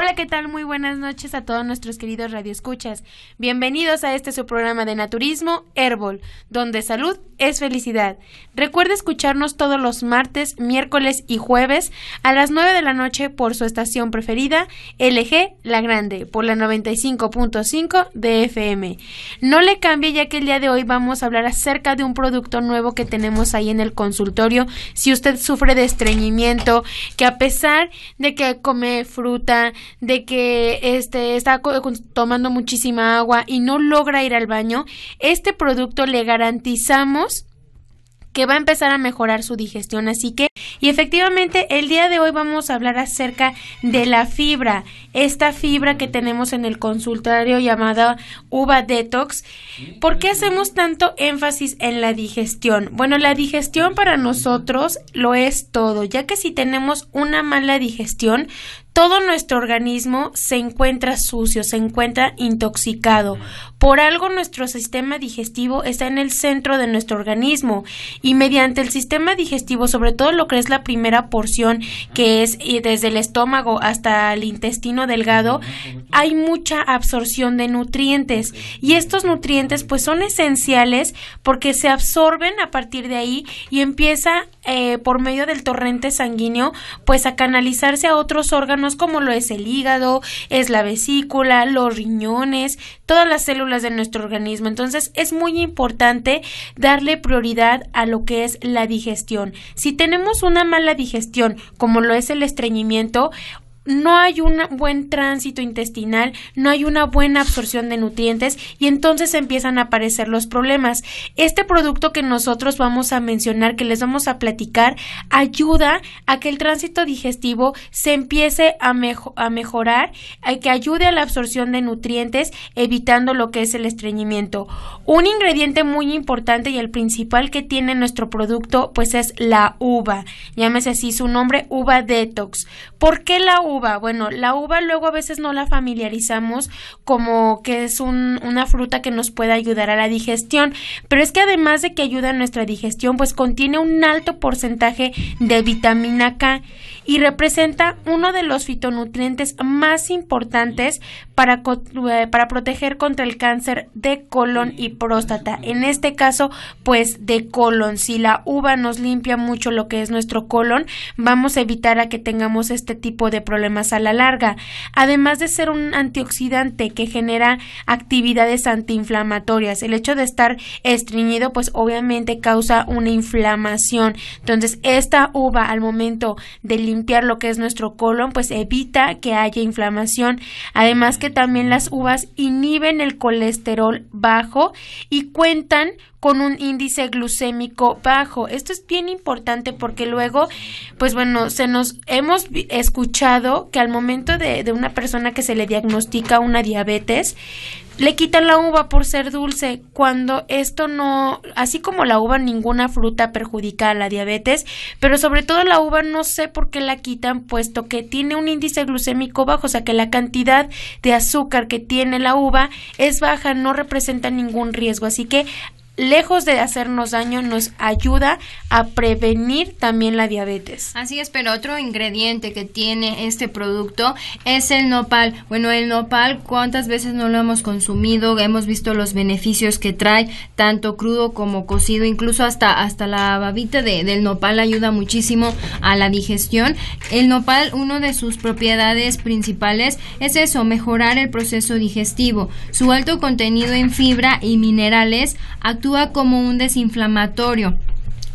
Hola, ¿qué tal? Muy buenas noches a todos nuestros queridos radioescuchas. Bienvenidos a este su programa de naturismo, Herbol, donde salud es felicidad. Recuerda escucharnos todos los martes, miércoles y jueves a las 9 de la noche por su estación preferida, LG La Grande, por la 95.5 de FM. No le cambie ya que el día de hoy vamos a hablar acerca de un producto nuevo que tenemos ahí en el consultorio. Si usted sufre de estreñimiento, que a pesar de que come fruta, de que este, está tomando muchísima agua y no logra ir al baño, este producto le garantizamos que va a empezar a mejorar su digestión. Así que, y efectivamente, el día de hoy vamos a hablar acerca de la fibra, esta fibra que tenemos en el consultorio llamada uva detox. ¿Por qué hacemos tanto énfasis en la digestión? Bueno, la digestión para nosotros lo es todo, ya que si tenemos una mala digestión, todo nuestro organismo se encuentra sucio, se encuentra intoxicado. Por algo nuestro sistema digestivo está en el centro de nuestro organismo y mediante el sistema digestivo, sobre todo lo que es la primera porción, que es desde el estómago hasta el intestino delgado, hay mucha absorción de nutrientes y estos nutrientes pues son esenciales porque se absorben a partir de ahí y empieza eh, por medio del torrente sanguíneo, pues a canalizarse a otros órganos como lo es el hígado, es la vesícula, los riñones, todas las células de nuestro organismo. Entonces es muy importante darle prioridad a lo que es la digestión. Si tenemos una mala digestión, como lo es el estreñimiento, no hay un buen tránsito intestinal, no hay una buena absorción de nutrientes y entonces empiezan a aparecer los problemas. Este producto que nosotros vamos a mencionar, que les vamos a platicar, ayuda a que el tránsito digestivo se empiece a, mejorar, a que ayude a la absorción de nutrientes, evitando lo que es el estreñimiento. Un ingrediente muy importante y el principal que tiene nuestro producto, pues es la uva. Llámese así su nombre, uva detox. ¿Por qué la uva? Bueno, la uva luego a veces no la familiarizamos como que es una fruta que nos puede ayudar a la digestión, pero es que además de que ayuda a nuestra digestión, pues contiene un alto porcentaje de vitamina K y representa uno de los fitonutrientes más importantes para, eh, para proteger contra el cáncer de colon y próstata. En este caso, pues de colon. Si la uva nos limpia mucho lo que es nuestro colon, vamos a evitar a que tengamos este tipo de problemas más a la larga, además de ser un antioxidante que genera actividades antiinflamatorias. El hecho de estar estreñido pues obviamente causa una inflamación. Entonces esta uva al momento de limpiar lo que es nuestro colon pues evita que haya inflamación. Además que también las uvas inhiben el colesterol bajo y cuentan con un índice glucémico bajo. Esto es bien importante porque luego, pues bueno, se nos hemos escuchado que al momento de, de una persona que se le diagnostica una diabetes, le quitan la uva por ser dulce, cuando esto no, así como la uva, ninguna fruta perjudica a la diabetes, pero sobre todo la uva no sé por qué la quitan, puesto que tiene un índice glucémico bajo, o sea que la cantidad de azúcar que tiene la uva es baja, no representa ningún riesgo, así que lejos de hacernos daño, nos ayuda a prevenir también la diabetes. Así es, pero otro ingrediente que tiene este producto es el nopal. Bueno, el nopal, ¿cuántas veces no lo hemos consumido? Hemos visto los beneficios que trae, tanto crudo como cocido, incluso hasta, hasta la babita del nopal ayuda muchísimo a la digestión. El nopal, uno de sus propiedades principales es eso, mejorar el proceso digestivo. Su alto contenido en fibra y minerales actúa actúa como un desinflamatorio.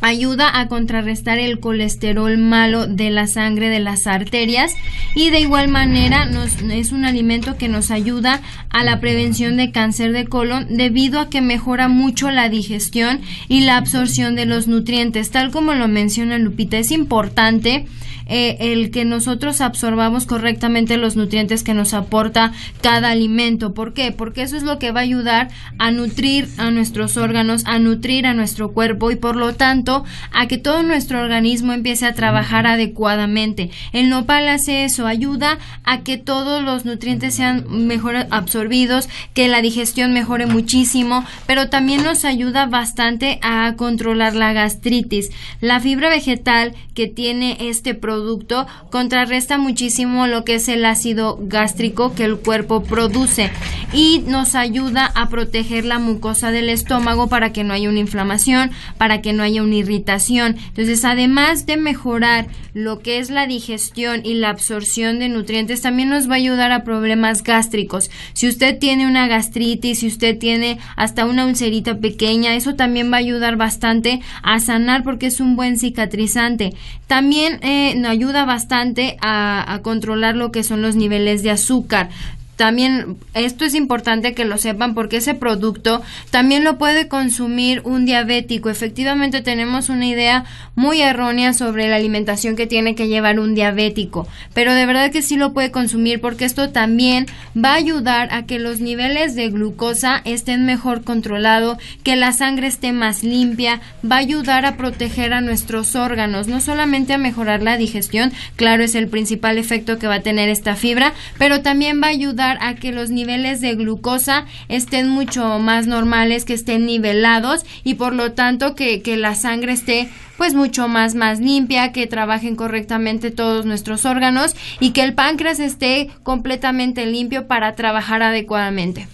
Ayuda a contrarrestar el colesterol malo de la sangre de las arterias y de igual manera es un alimento que nos ayuda a la prevención de cáncer de colon debido a que mejora mucho la digestión y la absorción de los nutrientes. Tal como lo menciona Lupita, es importante eh, el que nosotros absorbamos correctamente los nutrientes que nos aporta cada alimento. ¿Por qué? Porque eso es lo que va a ayudar a nutrir a nuestros órganos, a nutrir a nuestro cuerpo y por lo tanto a que todo nuestro organismo empiece a trabajar adecuadamente. El nopal hace eso, ayuda a que todos los nutrientes sean mejor absorbidos, que la digestión mejore muchísimo, pero también nos ayuda bastante a controlar la gastritis. La fibra vegetal que tiene este producto contrarresta muchísimo lo que es el ácido gástrico que el cuerpo produce y nos ayuda a proteger la mucosa del estómago para que no haya una inflamación, para que no haya una irritación. Entonces, además de mejorar lo que es la digestión y la absorción de nutrientes, también nos va a ayudar a problemas gástricos. Si usted tiene una gastritis, si usted tiene hasta una ulcerita pequeña, eso también va a ayudar bastante a sanar porque es un buen cicatrizante. También eh, ayuda bastante a, a controlar lo que son los niveles de azúcar también esto es importante que lo sepan porque ese producto también lo puede consumir un diabético. Efectivamente tenemos una idea muy errónea sobre la alimentación que tiene que llevar un diabético, pero de verdad que sí lo puede consumir porque esto también va a ayudar a que los niveles de glucosa estén mejor controlados, que la sangre esté más limpia, va a ayudar a proteger a nuestros órganos, no solamente a mejorar la digestión, claro es el principal efecto que va a tener esta fibra, pero también va a ayudar a que los niveles de glucosa estén mucho más normales, que estén nivelados y por lo tanto que, que la sangre esté pues mucho más más limpia, que trabajen correctamente todos nuestros órganos y que el páncreas esté completamente limpio para trabajar adecuadamente.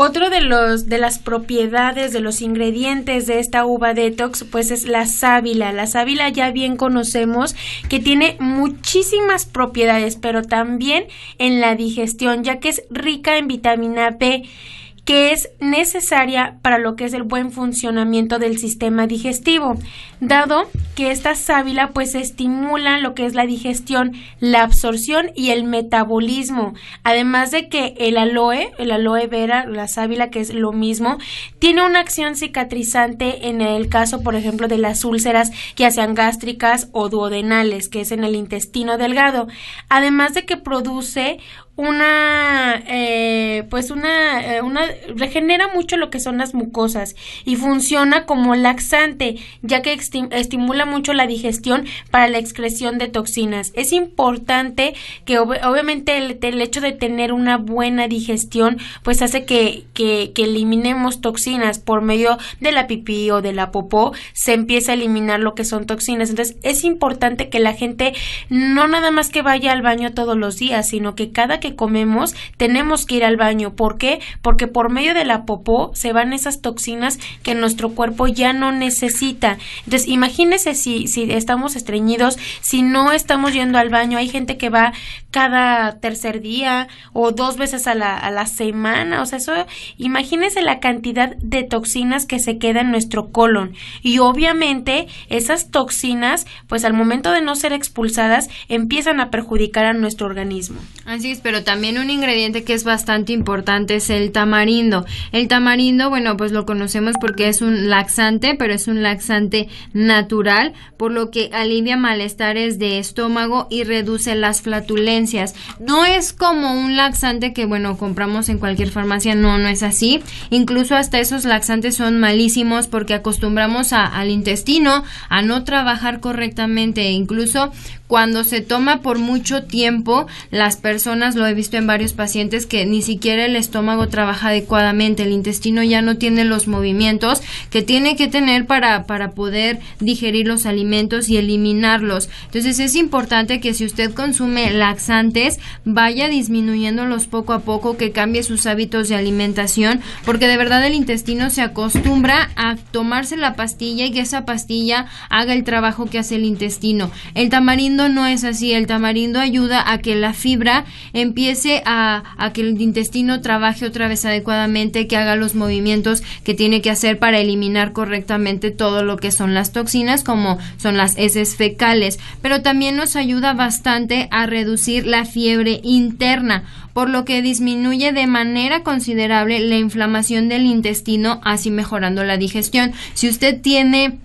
Otro de los de las propiedades de los ingredientes de esta uva detox pues es la sábila. La sábila ya bien conocemos que tiene muchísimas propiedades, pero también en la digestión, ya que es rica en vitamina B que es necesaria para lo que es el buen funcionamiento del sistema digestivo, dado que esta sábila pues estimula lo que es la digestión, la absorción y el metabolismo, además de que el aloe, el aloe vera, la sábila que es lo mismo, tiene una acción cicatrizante en el caso por ejemplo de las úlceras que sean gástricas o duodenales, que es en el intestino delgado, además de que produce una, eh, pues una, eh, una, regenera mucho lo que son las mucosas y funciona como laxante, ya que estimula mucho la digestión para la excreción de toxinas. Es importante que obviamente el, hecho de tener una buena digestión, pues hace que, que, que eliminemos toxinas por medio de la pipí o de la popó, se empieza a eliminar lo que son toxinas. Entonces es importante que la gente no nada más que vaya al baño todos los días, sino que cada que comemos tenemos que ir al baño. ¿Por qué? Porque por medio de la popó se van esas toxinas que nuestro cuerpo ya no necesita. Entonces, imagínense si, si estamos estreñidos, si no estamos yendo al baño, hay gente que va cada tercer día o dos veces a la, a la semana. O sea, eso, imagínense la cantidad de toxinas que se queda en nuestro colon. Y obviamente esas toxinas, pues al momento de no ser expulsadas, empiezan a perjudicar a nuestro organismo. Así es, pero también un ingrediente que es bastante importante es el tamarindo. El tamarindo, bueno, pues lo conocemos porque es un laxante, pero es un laxante natural, por lo que alivia malestares de estómago y reduce las flatulencias no es como un laxante que, bueno, compramos en cualquier farmacia, no, no es así. Incluso hasta esos laxantes son malísimos porque acostumbramos al intestino a no trabajar correctamente. Incluso cuando se toma por mucho tiempo, las personas, lo he visto en varios pacientes, que ni siquiera el estómago trabaja adecuadamente, el intestino ya no tiene los movimientos que tiene que tener para, para poder digerir los alimentos y eliminarlos. Entonces es importante que si usted consume laxantes, vaya disminuyéndolos poco a poco, que cambie sus hábitos de alimentación, porque de verdad el intestino se acostumbra a tomarse la pastilla y que esa pastilla haga el trabajo que hace el intestino. El tamarindo no es así. El tamarindo ayuda a que la fibra empiece a, a que el intestino trabaje otra vez adecuadamente, que haga los movimientos que tiene que hacer para eliminar correctamente todo lo que son las toxinas, como son las heces fecales. Pero también nos ayuda bastante a reducir la fiebre interna, por lo que disminuye de manera considerable la inflamación del intestino, así mejorando la digestión. Si usted tiene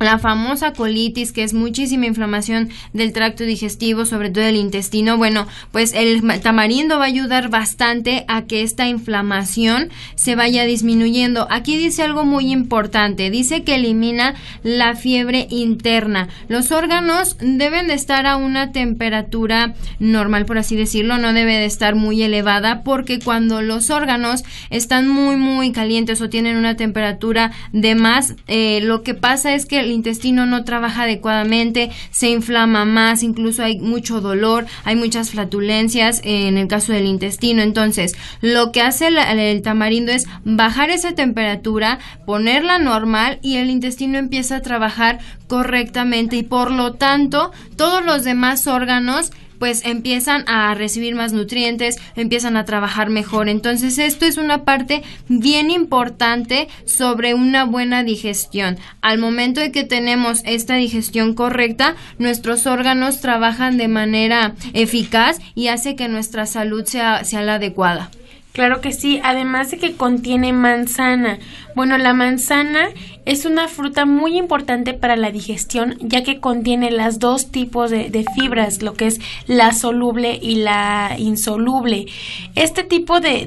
la famosa colitis, que es muchísima inflamación del tracto digestivo, sobre todo del intestino, bueno, pues el tamarindo va a ayudar bastante a que esta inflamación se vaya disminuyendo. Aquí dice algo muy importante, dice que elimina la fiebre interna. Los órganos deben de estar a una temperatura normal, por así decirlo, no debe de estar muy elevada, porque cuando los órganos están muy, muy calientes o tienen una temperatura de más, eh, lo que pasa es que el intestino no trabaja adecuadamente, se inflama más, incluso hay mucho dolor, hay muchas flatulencias en el caso del intestino. Entonces, lo que hace el, tamarindo es bajar esa temperatura, ponerla normal y el intestino empieza a trabajar correctamente y por lo tanto todos los demás órganos pues empiezan a recibir más nutrientes, empiezan a trabajar mejor. Entonces esto es una parte bien importante sobre una buena digestión. Al momento de que tenemos esta digestión correcta, nuestros órganos trabajan de manera eficaz y hace que nuestra salud sea, sea la adecuada. Claro que sí, además de que contiene manzana. Bueno, la manzana es una fruta muy importante para la digestión ya que contiene las dos tipos de, fibras, lo que es la soluble y la insoluble. Este tipo de,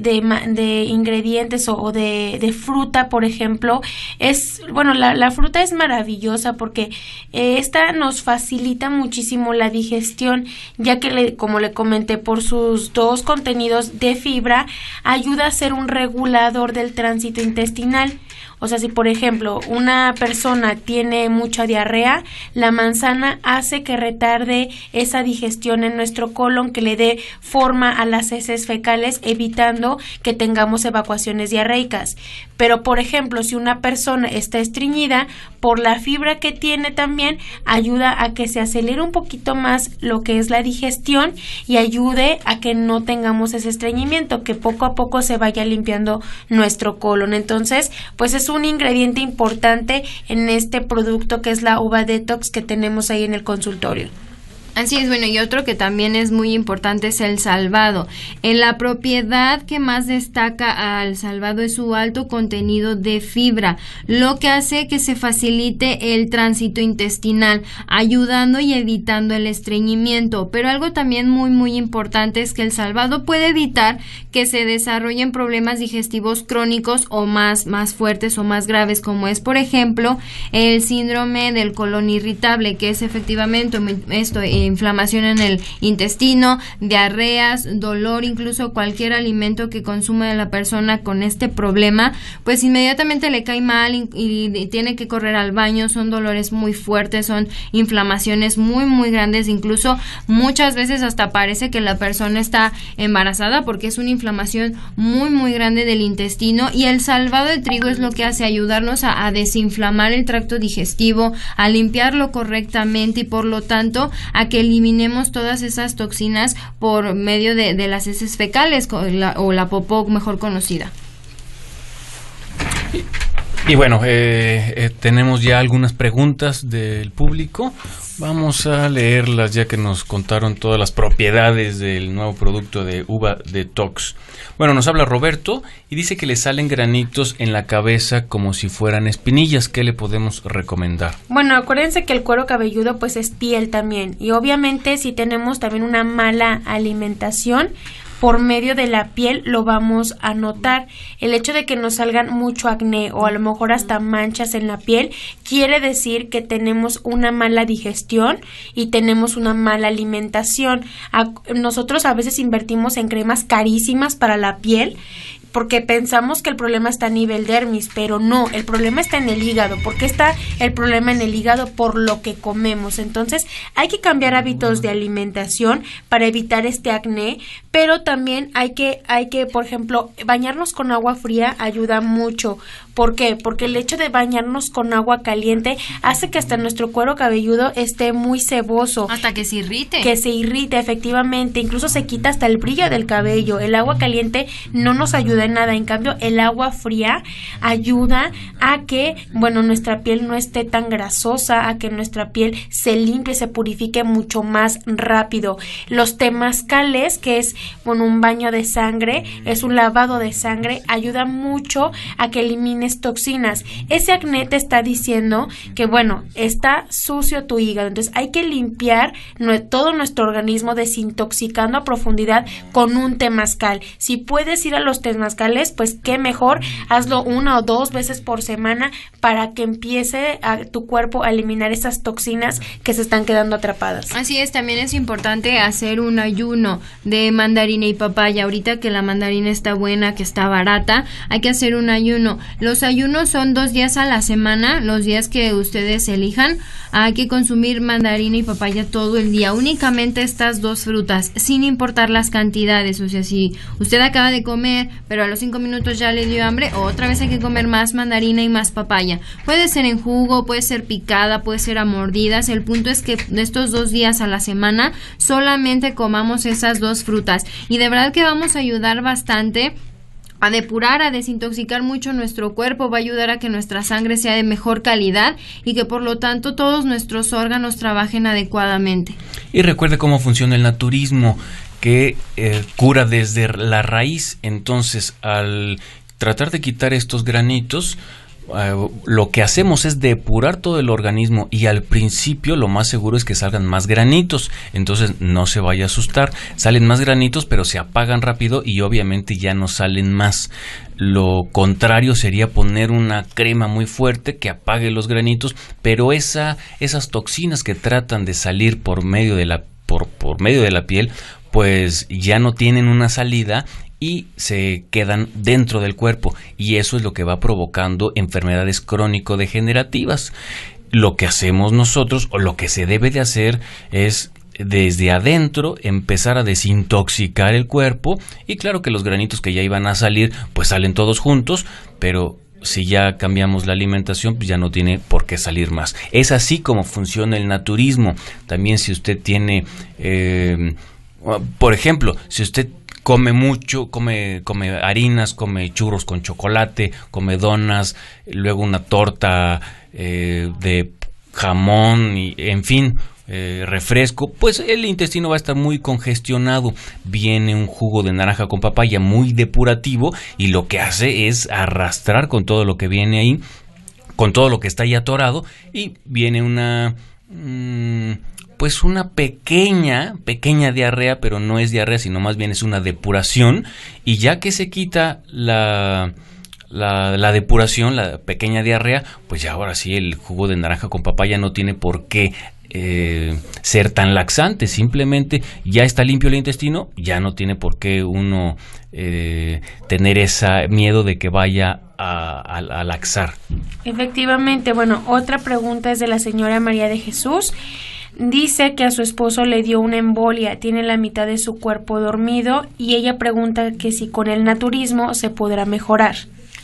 ingredientes o, de, fruta, por ejemplo, es, bueno, la, fruta es maravillosa porque eh, esta nos facilita muchísimo la digestión ya que, como le comenté, por sus dos contenidos de fibra, ayuda a ser un regulador del tránsito intestinal o sea, si por ejemplo una persona tiene mucha diarrea, la manzana hace que retarde esa digestión en nuestro colon, que le dé forma a las heces fecales, evitando que tengamos evacuaciones diarreicas. Pero por ejemplo, si una persona está estreñida, por la fibra que tiene también, ayuda a que se acelere un poquito más lo que es la digestión y ayude a que no tengamos ese estreñimiento, que poco a poco se vaya limpiando nuestro colon. Entonces, pues pues es un ingrediente importante en este producto que es la uva detox que tenemos ahí en el consultorio. Así es, bueno, y otro que también es muy importante es el salvado. En la propiedad que más destaca al salvado es su alto contenido de fibra, lo que hace que se facilite el tránsito intestinal, ayudando y evitando el estreñimiento. Pero algo también muy, muy importante es que el salvado puede evitar que se desarrollen problemas digestivos crónicos o más, más fuertes o más graves, como es, por ejemplo, el síndrome del colon irritable, que es efectivamente esto. Eh, inflamación en el intestino, diarreas, dolor, incluso cualquier alimento que consume la persona con este problema, pues inmediatamente le cae mal y, tiene que correr al baño, son dolores muy fuertes, son inflamaciones muy, muy grandes, incluso muchas veces hasta parece que la persona está embarazada porque es una inflamación muy, muy grande del intestino y el salvado de trigo es lo que hace ayudarnos a desinflamar el tracto digestivo, a limpiarlo correctamente y por lo tanto a que eliminemos todas esas toxinas por medio de, las heces fecales o la popó mejor conocida. Y, bueno, eh, eh, tenemos ya algunas preguntas del público. Vamos a leerlas ya que nos contaron todas las propiedades del nuevo producto de uva de Tox. Bueno, nos habla Roberto y dice que le salen granitos en la cabeza como si fueran espinillas. ¿Qué le podemos recomendar? Bueno, acuérdense que el cuero cabelludo pues es piel también y obviamente si tenemos también una mala alimentación por medio de la piel lo vamos a notar. El hecho de que nos salgan mucho acné o a lo mejor hasta manchas en la piel quiere decir que tenemos una mala digestión y tenemos una mala alimentación. nosotros a veces invertimos en cremas carísimas para la piel porque pensamos que el problema está a nivel dermis, pero no, el problema está en el hígado. porque está el problema en el hígado? Por lo que comemos. Entonces, hay que cambiar hábitos de alimentación para evitar este acné, pero también hay que, hay que, por ejemplo, bañarnos con agua fría ayuda mucho. ¿Por qué? Porque el hecho de bañarnos con agua caliente hace que hasta nuestro cuero cabelludo esté muy ceboso. Hasta que se irrite. Que se irrite, efectivamente. Incluso se quita hasta el brillo del cabello. El agua caliente no nos ayuda en nada. En cambio, el agua fría ayuda a que, bueno, nuestra piel no esté tan grasosa, a que nuestra piel se limpie, se purifique mucho más rápido. Los temazcales, que es bueno, un baño de sangre, es un lavado de sangre, ayuda mucho a que elimine toxinas. Ese acné te está diciendo que, bueno, está sucio tu hígado. Entonces hay que limpiar todo nuestro organismo desintoxicando a profundidad con un temazcal. Si puedes ir a los temazcales, pues qué mejor, hazlo una o dos veces por semana para que empiece a tu cuerpo a eliminar esas toxinas que se están quedando atrapadas. Así es, también es importante hacer un ayuno de mandarina y papaya. Ahorita que la mandarina está buena, que está barata, hay que hacer un ayuno. Los los ayunos son dos días a la semana, los días que ustedes elijan. Hay que consumir mandarina y papaya todo el día, únicamente estas dos frutas, sin importar las cantidades. O sea, si usted acaba de comer, pero a los cinco minutos ya le dio hambre, otra vez hay que comer más mandarina y más papaya. Puede ser en jugo, puede ser picada, puede ser a mordidas. El punto es que de estos dos días a la semana solamente comamos esas dos frutas. Y de verdad que vamos a ayudar bastante a depurar, a desintoxicar mucho nuestro cuerpo, va a ayudar a que nuestra sangre sea de mejor calidad y que por lo tanto todos nuestros órganos trabajen adecuadamente. Y recuerde cómo funciona el naturismo, que eh, cura desde la raíz, entonces al tratar de quitar estos granitos, eh, lo que hacemos es depurar todo el organismo y al principio lo más seguro es que salgan más granitos. Entonces no se vaya a asustar. Salen más granitos pero se apagan rápido y obviamente ya no salen más. Lo contrario sería poner una crema muy fuerte que apague los granitos, pero esa, esas toxinas que tratan de salir por medio de la, por, por medio de la piel pues ya no tienen una salida y se quedan dentro del cuerpo y eso es lo que va provocando enfermedades crónico-degenerativas. Lo que hacemos nosotros o lo que se debe de hacer es desde adentro empezar a desintoxicar el cuerpo y claro que los granitos que ya iban a salir pues salen todos juntos, pero si ya cambiamos la alimentación, pues ya no tiene por qué salir más. Es así como funciona el naturismo. También si usted tiene, eh, por ejemplo, si usted come mucho, come, come harinas, come churros con chocolate, come donas, luego una torta eh, de jamón, y, en fin, eh, refresco, pues el intestino va a estar muy congestionado. Viene un jugo de naranja con papaya muy depurativo y lo que hace es arrastrar con todo lo que viene ahí, con todo lo que está ahí atorado y viene una... Mm, pues una pequeña, pequeña diarrea, pero no es diarrea, sino más bien es una depuración. Y ya que se quita la, la, depuración, la pequeña diarrea, pues ya ahora sí el jugo de naranja con papaya no tiene por qué eh, ser tan laxante, simplemente ya está limpio el intestino, ya no tiene por qué uno eh, tener ese miedo de que vaya a, laxar. Efectivamente, bueno, otra pregunta es de la señora María de Jesús. Dice que a su esposo le dio una embolia, tiene la mitad de su cuerpo dormido y ella pregunta que si con el naturismo se podrá mejorar.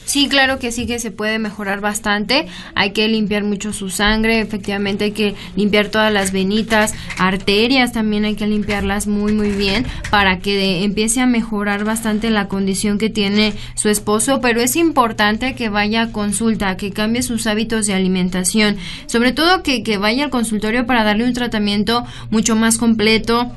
Sí, claro que sí que se puede mejorar bastante. Hay que limpiar mucho su sangre, efectivamente hay que limpiar todas las venitas, arterias también hay que limpiarlas muy muy bien para que empiece a mejorar bastante la condición que tiene su esposo, pero es importante que vaya a consulta, que cambie sus hábitos de alimentación, sobre todo que, que vaya al consultorio para darle un tratamiento mucho más completo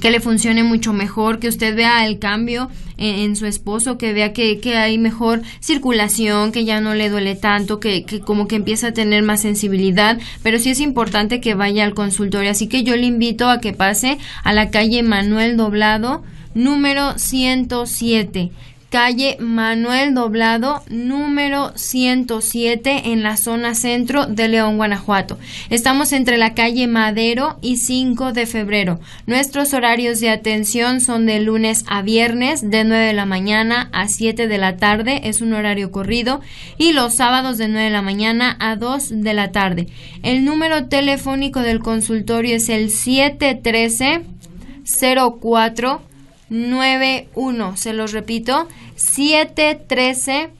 que le funcione mucho mejor, que usted vea el cambio en, su esposo, que vea que, que, hay mejor circulación, que ya no le duele tanto, que, que, como que empieza a tener más sensibilidad, pero sí es importante que vaya al consultorio. Así que yo le invito a que pase a la calle Manuel Doblado, número 107 calle Manuel Doblado, número 107, en la zona centro de León, Guanajuato. Estamos entre la calle Madero y 5 de febrero. Nuestros horarios de atención son de lunes a viernes, de 9 de la mañana a 7 de la tarde, es un horario corrido, y los sábados de 9 de la mañana a 2 de la tarde. El número telefónico del consultorio es el 713 04 91. Se los repito, 713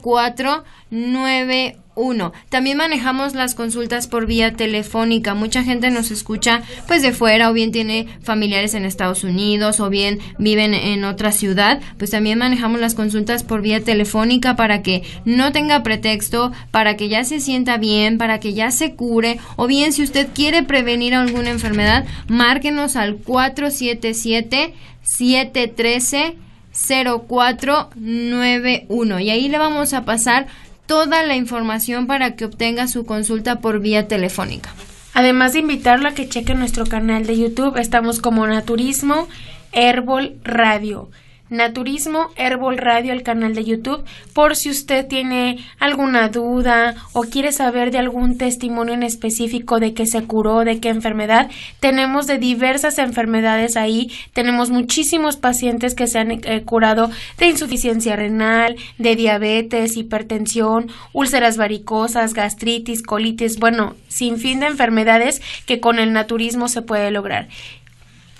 04 91. También manejamos las consultas por vía telefónica. Mucha gente nos escucha pues de fuera o bien tiene familiares en Estados Unidos o bien viven en otra ciudad. Pues también manejamos las consultas por vía telefónica para que no tenga pretexto, para que ya se sienta bien, para que ya se cure o bien si usted quiere prevenir alguna enfermedad, márquenos al 477 713 0491 y ahí le vamos a pasar toda la información para que obtenga su consulta por vía telefónica. Además de invitarlo a que cheque nuestro canal de YouTube, estamos como Naturismo Herbol Radio. Naturismo Herbol Radio, el canal de YouTube, por si usted tiene alguna duda o quiere saber de algún testimonio en específico de que se curó, de qué enfermedad. Tenemos de diversas enfermedades ahí, tenemos muchísimos pacientes que se han eh, curado de insuficiencia renal, de diabetes, hipertensión, úlceras varicosas, gastritis, colitis, bueno, sin fin de enfermedades que con el naturismo se puede lograr.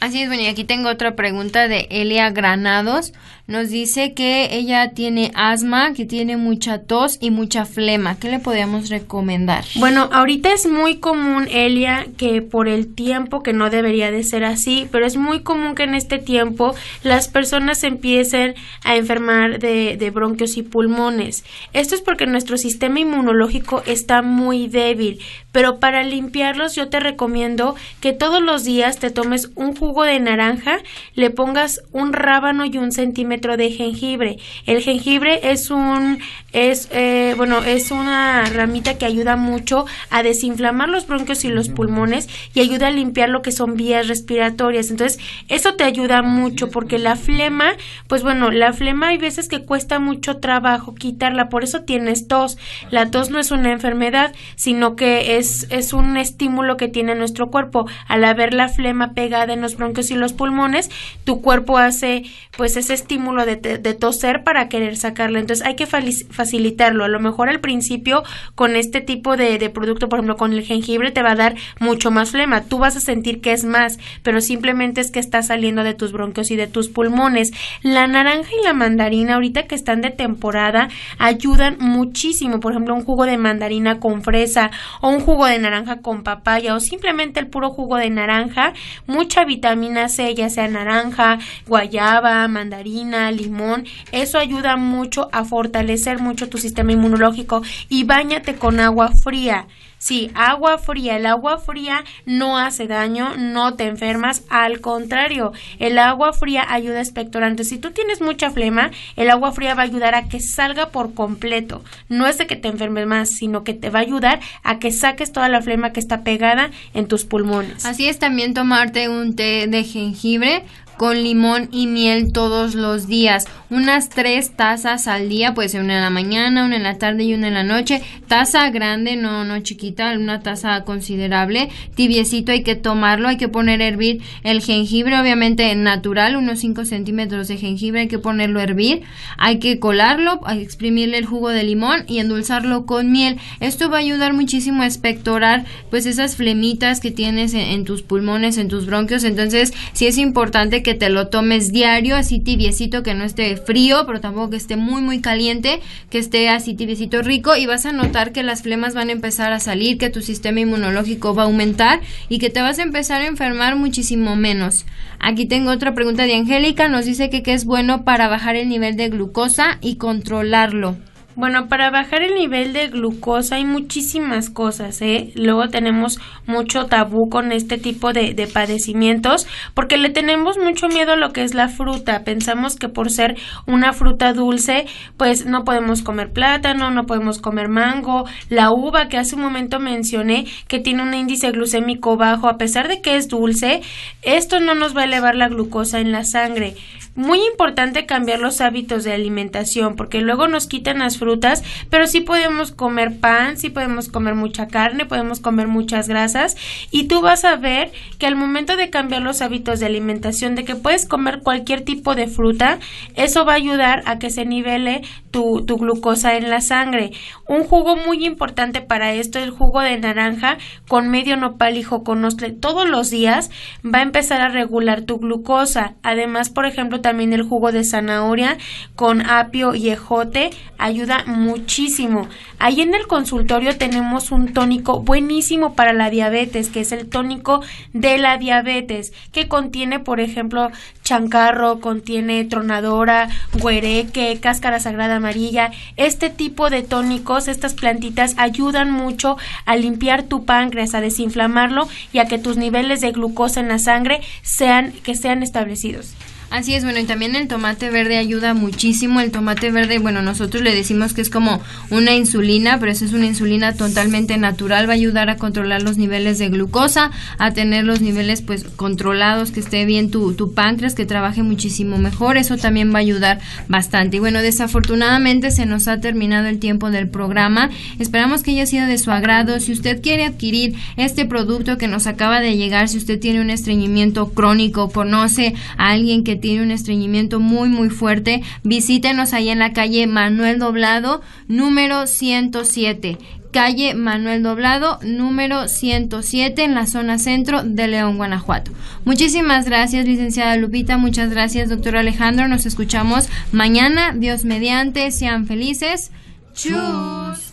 Así es, bueno, y aquí tengo otra pregunta de Elia Granados. Nos dice que ella tiene asma, que tiene mucha tos y mucha flema. ¿Qué le podríamos recomendar? Bueno, ahorita es muy común, Elia, que por el tiempo, que no debería de ser así, pero es muy común que en este tiempo las personas empiecen a enfermar de, bronquios y pulmones. Esto es porque nuestro sistema inmunológico está muy débil, pero para limpiarlos yo te recomiendo que todos los días te tomes un jugo de naranja le pongas un rábano y un centímetro de jengibre. El jengibre es un es eh, bueno es una ramita que ayuda mucho a desinflamar los bronquios y los pulmones y ayuda a limpiar lo que son vías respiratorias. Entonces eso te ayuda mucho porque la flema, pues bueno, la flema hay veces que cuesta mucho trabajo quitarla, por eso tienes tos. La tos no es una enfermedad, sino que es es un estímulo que tiene nuestro cuerpo al haber la flema pegada en los bronquios y los pulmones, tu cuerpo hace pues ese estímulo de, toser para querer sacarle, Entonces hay que facilitarlo. A lo mejor al principio con este tipo de, de producto, por ejemplo con el jengibre, te va a dar mucho más flema. Tú vas a sentir que es más, pero simplemente es que está saliendo de tus bronquios y de tus pulmones. La naranja y la mandarina ahorita que están de temporada ayudan muchísimo. Por ejemplo, un jugo de mandarina con fresa o un jugo de naranja con papaya o simplemente el puro jugo de naranja, mucha vitamina vitamina C, ya sea naranja, guayaba, mandarina, limón, eso ayuda mucho a fortalecer mucho tu sistema inmunológico y bañate con agua fría. Sí, agua fría. El agua fría no hace daño, no te enfermas. Al contrario, el agua fría ayuda a expectorante. Si tú tienes mucha flema, el agua fría va a ayudar a que salga por completo. No es de que te enfermes más, sino que te va a ayudar a que saques toda la flema que está pegada en tus pulmones. Así es también tomarte un té de jengibre con limón y miel todos los días. Unas tres tazas al día, puede ser una en la mañana, una en la tarde y una en la noche. Taza grande, no, no chiquita, una taza considerable. Tibiecito hay que tomarlo, hay que poner a hervir el jengibre, obviamente natural, unos 5 centímetros de jengibre, hay que ponerlo a hervir. Hay que colarlo, hay que exprimirle el jugo de limón y endulzarlo con miel. Esto va a ayudar muchísimo a espectorar pues esas flemitas que tienes en, en tus pulmones, en tus bronquios. Entonces, sí es importante que que te lo tomes diario, así tibiecito, que no esté frío, pero tampoco que esté muy, muy caliente, que esté así tibiecito rico y vas a notar que las flemas van a empezar a salir, que tu sistema inmunológico va a aumentar y que te vas a empezar a enfermar muchísimo menos. Aquí tengo otra pregunta de Angélica, nos dice que qué es bueno para bajar el nivel de glucosa y controlarlo. Bueno, para bajar el nivel de glucosa hay muchísimas cosas, ¿eh? Luego tenemos mucho tabú con este tipo de, padecimientos porque le tenemos mucho miedo a lo que es la fruta. Pensamos que por ser una fruta dulce, pues no podemos comer plátano, no podemos comer mango, la uva que hace un momento mencioné que tiene un índice glucémico bajo, a pesar de que es dulce, esto no nos va a elevar la glucosa en la sangre. Muy importante cambiar los hábitos de alimentación porque luego nos quitan las frutas, pero sí podemos comer pan, sí podemos comer mucha carne, podemos comer muchas grasas y tú vas a ver que al momento de cambiar los hábitos de alimentación, de que puedes comer cualquier tipo de fruta, eso va a ayudar a que se nivele tu, glucosa en la sangre. Un jugo muy importante para esto es el jugo de naranja con medio nopal y joconostle todos los días va a empezar a regular tu glucosa. Además, por ejemplo, también el jugo de zanahoria con apio y ejote ayuda muchísimo. Ahí en el consultorio tenemos un tónico buenísimo para la diabetes, que es el tónico de la diabetes, que contiene, por ejemplo, chancarro, contiene tronadora, huereque, cáscara sagrada amarilla. Este tipo de tónicos, estas plantitas ayudan mucho a limpiar tu páncreas, a desinflamarlo y a que tus niveles de glucosa en la sangre sean que sean establecidos. Así es, bueno, y también el tomate verde ayuda muchísimo. El tomate verde, bueno, nosotros le decimos que es como una insulina, pero eso es una insulina totalmente natural, va a ayudar a controlar los niveles de glucosa, a tener los niveles pues controlados, que esté bien tu, tu páncreas, que trabaje muchísimo mejor, eso también va a ayudar bastante. Y bueno, desafortunadamente se nos ha terminado el tiempo del programa, esperamos que haya sido de su agrado. Si usted quiere adquirir este producto que nos acaba de llegar, si usted tiene un estreñimiento crónico, conoce a alguien que tiene un estreñimiento muy muy fuerte, visítenos ahí en la calle Manuel Doblado, número 107 calle Manuel Doblado, número 107, en la zona centro de León, Guanajuato. Muchísimas gracias, licenciada Lupita. Muchas gracias, doctor Alejandro. Nos escuchamos mañana. Dios mediante. Sean felices. Chus.